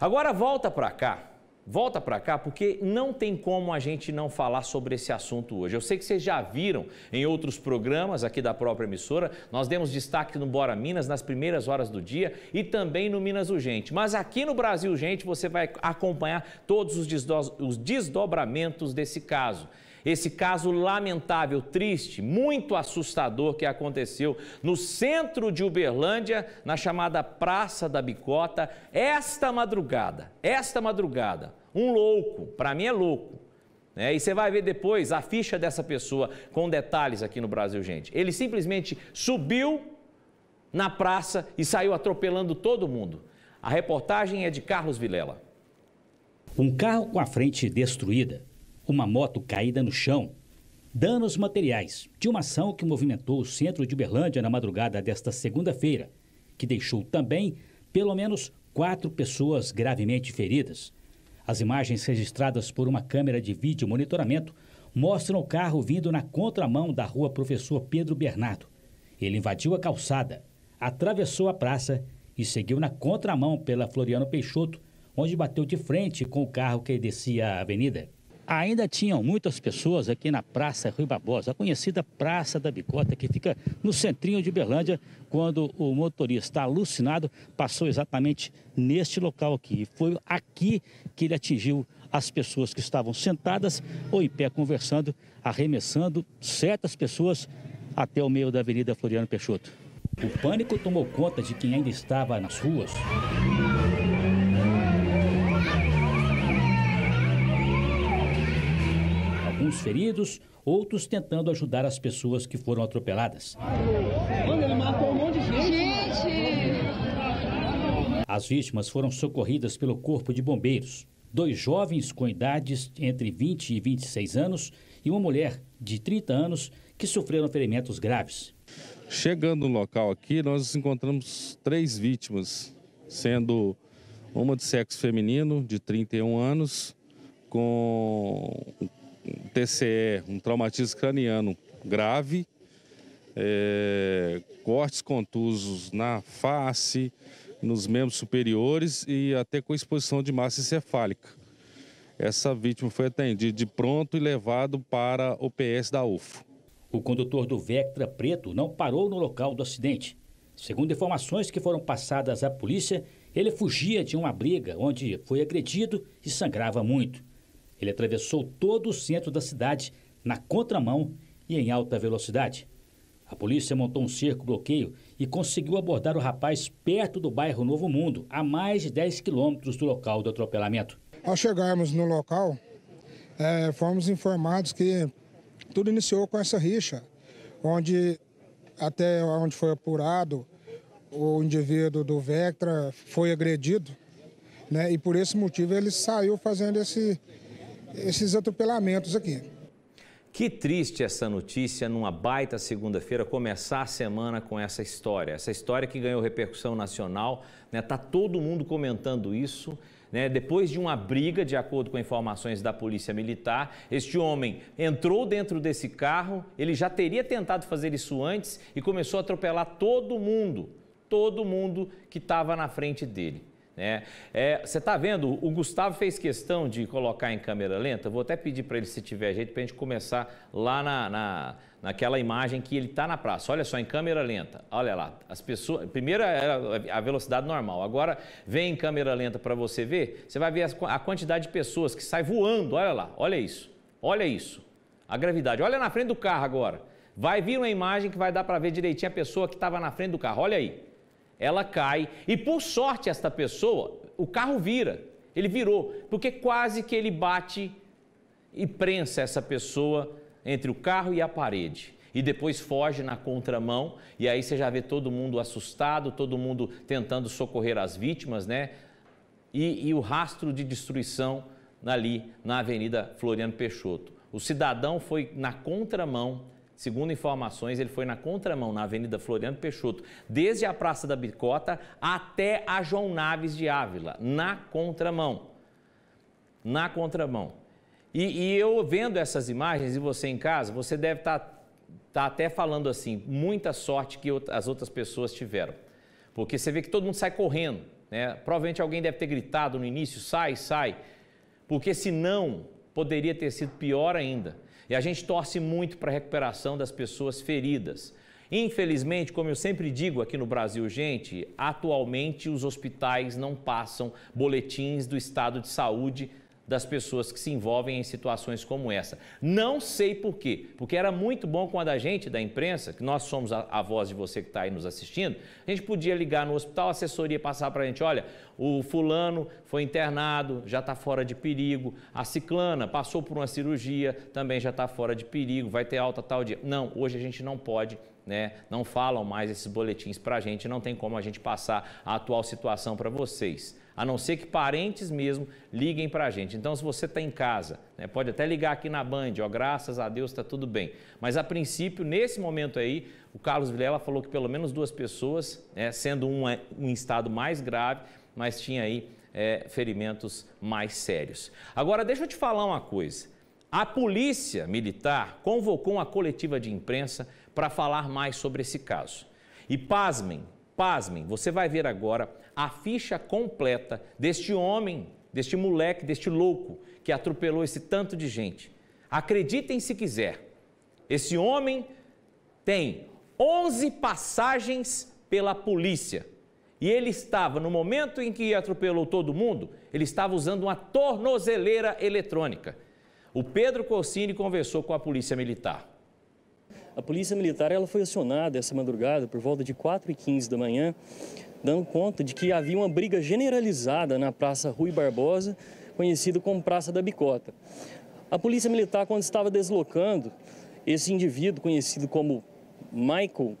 Agora volta para cá. Volta para cá porque não tem como a gente não falar sobre esse assunto hoje. Eu sei que vocês já viram em outros programas aqui da própria emissora, nós demos destaque no Bora Minas nas primeiras horas do dia e também no Minas Urgente. Mas aqui no Brasil Urgente você vai acompanhar todos os, desdobramentos desse caso esse caso lamentável, triste, muito assustador que aconteceu no centro de Uberlândia, na chamada Praça da Bicota, esta madrugada. Esta madrugada, um louco, para mim é louco. Né? E você vai ver depois a ficha dessa pessoa com detalhes aqui no Brasil, gente. Ele simplesmente subiu na praça e saiu atropelando todo mundo. A reportagem é de Carlos Vilela. Um carro com a frente destruída uma moto caída no chão. Danos materiais de uma ação que movimentou o centro de Uberlândia na madrugada desta segunda-feira, que deixou também pelo menos quatro pessoas gravemente feridas. As imagens registradas por uma câmera de vídeo monitoramento mostram o carro vindo na contramão da rua Professor Pedro Bernardo. Ele invadiu a calçada, atravessou a praça e seguiu na contramão pela Floriano Peixoto, onde bateu de frente com o carro que descia a avenida. Ainda tinham muitas pessoas aqui na Praça Rui Barbosa, a conhecida Praça da Bicota, que fica no centrinho de Berlândia, quando o motorista alucinado passou exatamente neste local aqui. E foi aqui que ele atingiu as pessoas que estavam sentadas ou em pé conversando, arremessando certas pessoas até o meio da Avenida Floriano Peixoto. O pânico tomou conta de quem ainda estava nas ruas. alguns feridos, outros tentando ajudar as pessoas que foram atropeladas. Mano, ele matou um monte de gente. gente. As vítimas foram socorridas pelo Corpo de Bombeiros. Dois jovens com idades entre 20 e 26 anos e uma mulher de 30 anos que sofreram ferimentos graves. Chegando no local aqui, nós encontramos três vítimas, sendo uma de sexo feminino, de 31 anos, com TCE, um traumatismo craniano grave, é, cortes contusos na face, nos membros superiores e até com exposição de massa encefálica. Essa vítima foi atendida de pronto e levado para o PS da UFO. O condutor do Vectra Preto não parou no local do acidente. Segundo informações que foram passadas à polícia, ele fugia de uma briga onde foi agredido e sangrava muito. Ele atravessou todo o centro da cidade na contramão e em alta velocidade. A polícia montou um cerco-bloqueio e conseguiu abordar o rapaz perto do bairro Novo Mundo, a mais de 10 quilômetros do local do atropelamento. Ao chegarmos no local, é, fomos informados que tudo iniciou com essa rixa, onde até onde foi apurado, o indivíduo do Vectra foi agredido, né? E por esse motivo ele saiu fazendo esse esses atropelamentos aqui. Que triste essa notícia numa baita segunda-feira começar a semana com essa história. Essa história que ganhou repercussão nacional, né? Tá todo mundo comentando isso, né? Depois de uma briga, de acordo com informações da Polícia Militar, este homem entrou dentro desse carro, ele já teria tentado fazer isso antes e começou a atropelar todo mundo, todo mundo que estava na frente dele. Né? É, você está vendo, o Gustavo fez questão de colocar em câmera lenta, vou até pedir para ele, se tiver jeito, para a gente começar lá na, na, naquela imagem que ele está na praça. Olha só, em câmera lenta, olha lá, as pessoas... Primeiro era é a velocidade normal, agora vem em câmera lenta para você ver, você vai ver a, a quantidade de pessoas que sai voando, olha lá, olha isso, olha isso, a gravidade. Olha na frente do carro agora, vai vir uma imagem que vai dar para ver direitinho a pessoa que estava na frente do carro, olha aí ela cai e por sorte esta pessoa, o carro vira, ele virou, porque quase que ele bate e prensa essa pessoa entre o carro e a parede. E depois foge na contramão, e aí você já vê todo mundo assustado, todo mundo tentando socorrer as vítimas, né? E, e o rastro de destruição ali na Avenida Floriano Peixoto. O cidadão foi na contramão Segundo informações, ele foi na contramão, na Avenida Floriano Peixoto, desde a Praça da Bicota até a João Naves de Ávila, na contramão. Na contramão. E, e eu vendo essas imagens, e você em casa, você deve estar tá, tá até falando assim, muita sorte que as outras pessoas tiveram. Porque você vê que todo mundo sai correndo, né? Provavelmente alguém deve ter gritado no início, sai, sai. Porque senão poderia ter sido pior ainda. E a gente torce muito para a recuperação das pessoas feridas. Infelizmente, como eu sempre digo aqui no Brasil, gente, atualmente os hospitais não passam boletins do estado de saúde das pessoas que se envolvem em situações como essa. Não sei por quê, porque era muito bom quando a gente da imprensa, que nós somos a, a voz de você que está aí nos assistindo, a gente podia ligar no hospital, a assessoria passar para a gente, olha, o fulano foi internado, já está fora de perigo, a ciclana passou por uma cirurgia, também já está fora de perigo, vai ter alta tal dia. Não, hoje a gente não pode né? Não falam mais esses boletins para a gente, não tem como a gente passar a atual situação para vocês a não ser que parentes mesmo liguem para a gente. Então, se você está em casa, né, pode até ligar aqui na Band, ó, graças a Deus está tudo bem. Mas, a princípio, nesse momento aí, o Carlos Vilela falou que pelo menos duas pessoas, né, sendo um em é, estado mais grave, mas tinha aí é, ferimentos mais sérios. Agora, deixa eu te falar uma coisa. A polícia militar convocou uma coletiva de imprensa para falar mais sobre esse caso. E pasmem, Pasmem, você vai ver agora a ficha completa deste homem, deste moleque, deste louco que atropelou esse tanto de gente. Acreditem se quiser, esse homem tem 11 passagens pela polícia. E ele estava, no momento em que atropelou todo mundo, ele estava usando uma tornozeleira eletrônica. O Pedro Corsini conversou com a polícia militar. A polícia militar ela foi acionada essa madrugada por volta de 4 e 15 da manhã, dando conta de que havia uma briga generalizada na Praça Rui Barbosa, conhecida como Praça da Bicota. A polícia militar, quando estava deslocando, esse indivíduo conhecido como Michael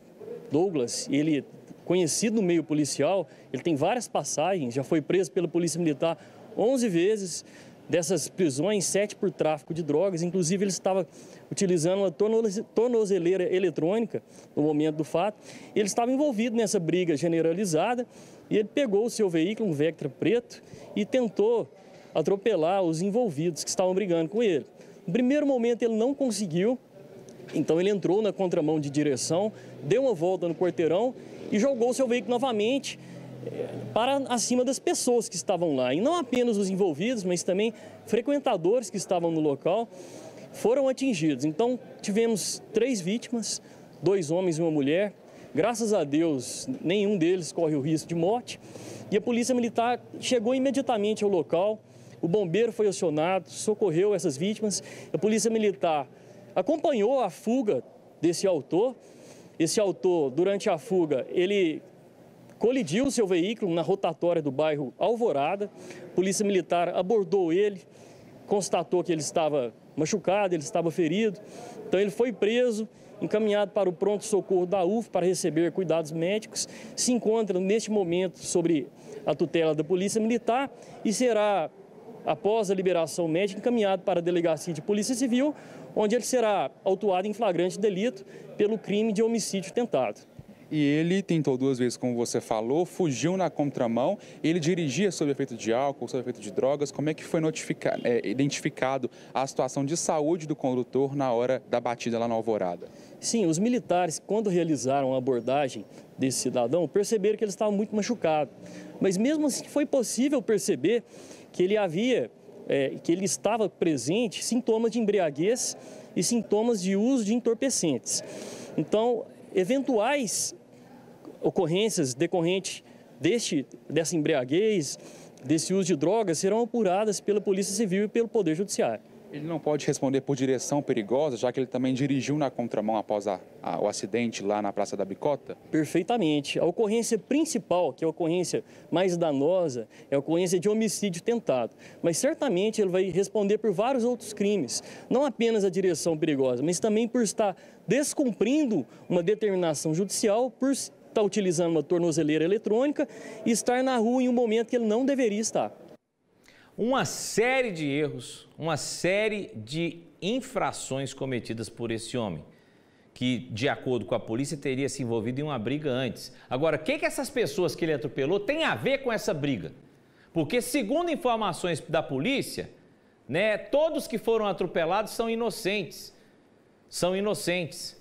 Douglas, ele é conhecido no meio policial, ele tem várias passagens, já foi preso pela polícia militar 11 vezes, dessas prisões, sete por tráfico de drogas. Inclusive, ele estava utilizando uma tornozeleira eletrônica no momento do fato. Ele estava envolvido nessa briga generalizada e ele pegou o seu veículo, um Vectra preto, e tentou atropelar os envolvidos que estavam brigando com ele. No primeiro momento, ele não conseguiu, então ele entrou na contramão de direção, deu uma volta no quarteirão e jogou o seu veículo novamente para acima das pessoas que estavam lá. E não apenas os envolvidos, mas também frequentadores que estavam no local foram atingidos. Então, tivemos três vítimas, dois homens e uma mulher. Graças a Deus, nenhum deles corre o risco de morte. E a Polícia Militar chegou imediatamente ao local, o bombeiro foi acionado, socorreu essas vítimas. A Polícia Militar acompanhou a fuga desse autor. Esse autor, durante a fuga, ele colidiu seu veículo na rotatória do bairro Alvorada. A polícia militar abordou ele, constatou que ele estava machucado, ele estava ferido. Então ele foi preso, encaminhado para o pronto-socorro da UF para receber cuidados médicos. Se encontra neste momento sobre a tutela da Polícia Militar e será, após a liberação médica, encaminhado para a Delegacia de Polícia Civil, onde ele será autuado em flagrante delito pelo crime de homicídio tentado e ele tentou duas vezes, como você falou, fugiu na contramão, ele dirigia sob efeito de álcool, sob efeito de drogas. Como é que foi é, identificado a situação de saúde do condutor na hora da batida lá na Alvorada? Sim, os militares, quando realizaram a abordagem desse cidadão, perceberam que ele estava muito machucado. Mas mesmo assim foi possível perceber que ele havia, é, que ele estava presente sintomas de embriaguez e sintomas de uso de entorpecentes. Então, eventuais ocorrências decorrentes deste, dessa embriaguez, desse uso de drogas, serão apuradas pela Polícia Civil e pelo Poder Judiciário. Ele não pode responder por direção perigosa, já que ele também dirigiu na contramão após a, a, o acidente lá na Praça da Bicota? Perfeitamente. A ocorrência principal, que é a ocorrência mais danosa, é a ocorrência de homicídio tentado. Mas certamente ele vai responder por vários outros crimes, não apenas a direção perigosa, mas também por estar descumprindo uma determinação judicial por está utilizando uma tornozeleira eletrônica e estar na rua em um momento que ele não deveria estar. Uma série de erros, uma série de infrações cometidas por esse homem, que, de acordo com a polícia, teria se envolvido em uma briga antes. Agora, o que, que essas pessoas que ele atropelou têm a ver com essa briga? Porque, segundo informações da polícia, né, todos que foram atropelados são inocentes. São inocentes.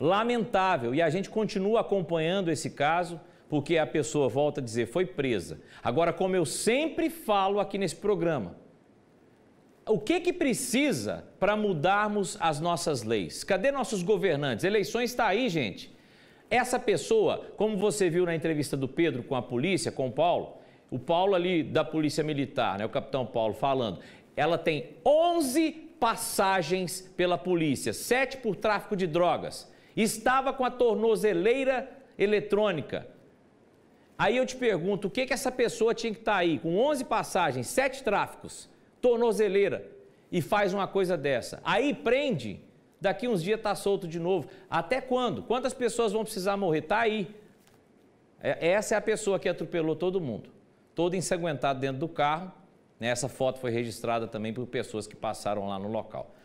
Lamentável. E a gente continua acompanhando esse caso, porque a pessoa volta a dizer foi presa. Agora, como eu sempre falo aqui nesse programa, o que que precisa para mudarmos as nossas leis? Cadê nossos governantes? Eleições está aí, gente. Essa pessoa, como você viu na entrevista do Pedro com a polícia, com o Paulo, o Paulo ali da Polícia Militar, né, o capitão Paulo falando, ela tem 11 passagens pela polícia, 7 por tráfico de drogas estava com a tornozeleira eletrônica. Aí eu te pergunto, o que, que essa pessoa tinha que estar tá aí com 11 passagens, 7 tráficos, tornozeleira e faz uma coisa dessa? Aí prende, daqui uns dias está solto de novo. Até quando? Quantas pessoas vão precisar morrer? Está aí. É, essa é a pessoa que atropelou todo mundo, todo ensanguentado dentro do carro. Né? Essa foto foi registrada também por pessoas que passaram lá no local.